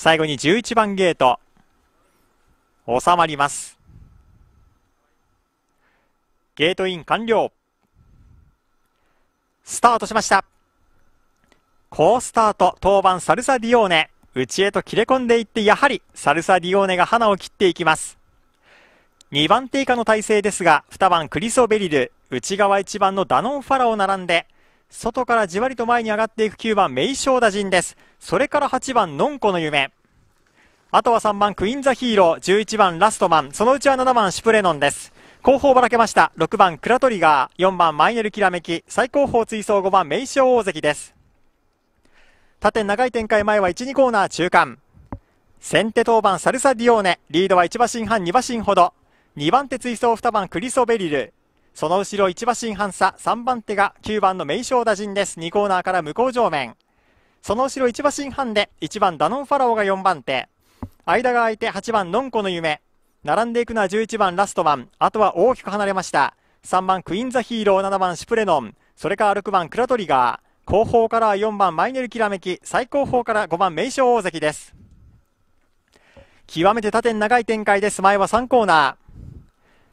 最後に11番ゲート。収まります。ゲートイン完了。スタートしました。好スタート、当番サルサディオーネ。内へと切れ込んでいって、やはりサルサディオーネが花を切っていきます。2番手以下の体勢ですが、2番クリソベリル、内側1番のダノンファラを並んで、外からじわりと前に上がっていく9番、名勝打陣です。それから8番、のんこの夢。あとは3番、クイーンザヒーロー、11番、ラストマン、そのうちは7番、シュプレノンです。後方ばらけました。6番、クラトリガー、4番、マイネルきらめき、最高峰追走5番、名勝大関です。縦長い展開前は1、2コーナー中間。先手当番、サルサディオーネ、リードは1馬身半、2馬身ほど。2番手追走2番、クリソベリル。その後ろ1馬審判差、3番手が9番の名勝打陣です。2コーナーから向こう上面。その後ろ1馬審判で1番ダノンファラオが4番手。間が空いて8番ノンコの夢。並んでいくのは11番ラストマン。あとは大きく離れました。3番クイーンザヒーロー、7番シュプレノン。それから6番クラトリガー。後方からは4番マイネルきらめき。最後方から5番名勝大関です。極めて縦に長い展開です。前は3コーナー。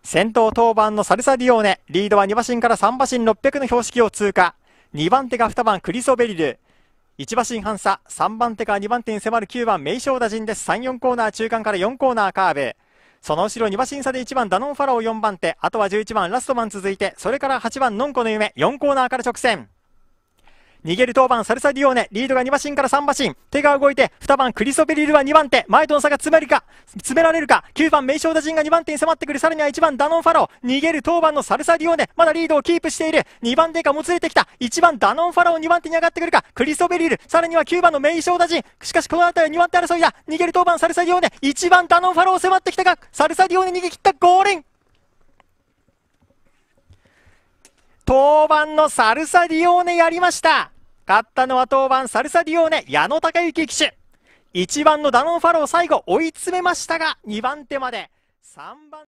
先頭登板のサルサディオーネ、リードは2馬身から3馬身600の標識を通過。2番手が2番クリソベリル。1馬身半差、3番手から2番手に迫る9番名称打陣です。3、4コーナー中間から4コーナーカーブ。その後ろ2馬身差で1番ダノンファラオ4番手、あとは11番ラストマン続いて、それから8番ノンコの夢、4コーナーから直線。逃げる当番、サルサディオーネ。リードが2馬身から3馬身。手が動いて、2番、クリソベリルは2番手。前との差が詰めるか、詰められるか。9番、名勝打陣が2番手に迫ってくる。さらには1番、ダノンファロー。逃げる当番のサルサディオーネ。まだリードをキープしている。2番手がもつれてきた。1番、ダノンファロー2番手に上がってくるか。クリソベリル。さらには9番の名勝打陣。しかし、この辺りは2番手争いだ。逃げる当番、サルサディオーネ。1番、ダノンファロー迫ってきたが、サルサディオーネ逃げ切った。ゴーレン当番のサルサディオーネやりました勝ったのは当番サルサディオーネ、矢野孝之騎手。1番のダノンファロー最後追い詰めましたが、2番手まで、3番